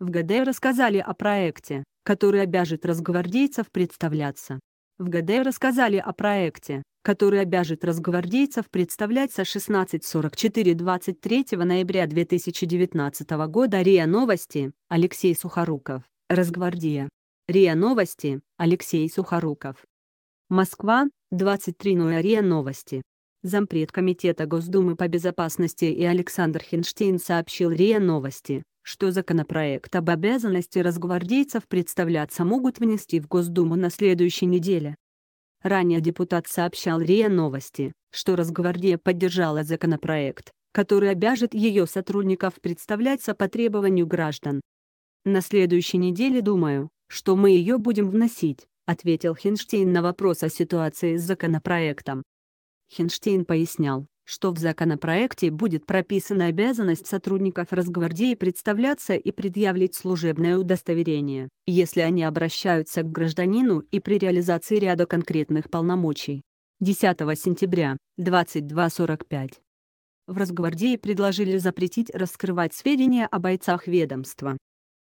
В ГД рассказали о проекте, который обяжет разгвардейцев представляться. В ГД рассказали о проекте, который обяжет разгвардейцев представляться со 16.44 23 ноября 2019 года РИА Новости, Алексей Сухоруков, Разгвардия. РИА Новости, Алексей Сухоруков. Москва, 23 ноября РИА Новости. Зампред Комитета Госдумы по безопасности и Александр Хинштейн сообщил РИА Новости, что законопроект об обязанности разгвардейцев представляться могут внести в Госдуму на следующей неделе. Ранее депутат сообщал РИА Новости, что Росгвардия поддержала законопроект, который обяжет ее сотрудников представляться по требованию граждан. «На следующей неделе думаю, что мы ее будем вносить», ответил Хинштейн на вопрос о ситуации с законопроектом. Хинштейн пояснял, что в законопроекте будет прописана обязанность сотрудников Росгвардии представляться и предъявлять служебное удостоверение, если они обращаются к гражданину и при реализации ряда конкретных полномочий. 10 сентября, 22.45. В Росгвардии предложили запретить раскрывать сведения о бойцах ведомства.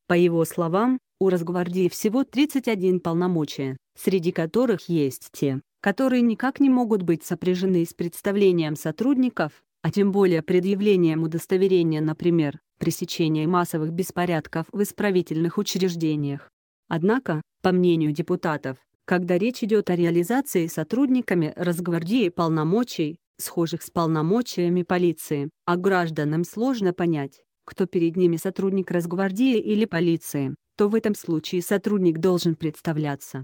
По его словам, у Росгвардии всего 31 полномочия, среди которых есть те, которые никак не могут быть сопряжены с представлением сотрудников, а тем более предъявлением удостоверения, например, пресечения массовых беспорядков в исправительных учреждениях. Однако, по мнению депутатов, когда речь идет о реализации сотрудниками разгвардии полномочий, схожих с полномочиями полиции, а гражданам сложно понять, кто перед ними сотрудник разгвардии или полиции, то в этом случае сотрудник должен представляться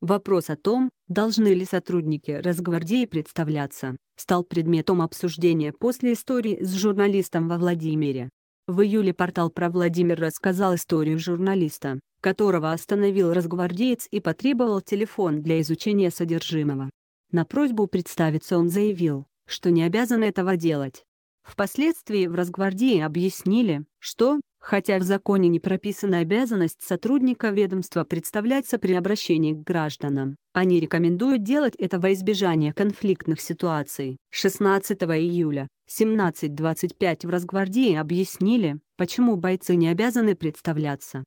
Вопрос о том, должны ли сотрудники Росгвардии представляться, стал предметом обсуждения после истории с журналистом во Владимире. В июле портал про Владимир рассказал историю журналиста, которого остановил разгвардеец и потребовал телефон для изучения содержимого. На просьбу представиться он заявил, что не обязан этого делать. Впоследствии в Росгвардии объяснили, что, хотя в законе не прописана обязанность сотрудника ведомства представляться при обращении к гражданам. Они рекомендуют делать это во избежание конфликтных ситуаций. 16 июля 17.25 в Росгвардии объяснили, почему бойцы не обязаны представляться.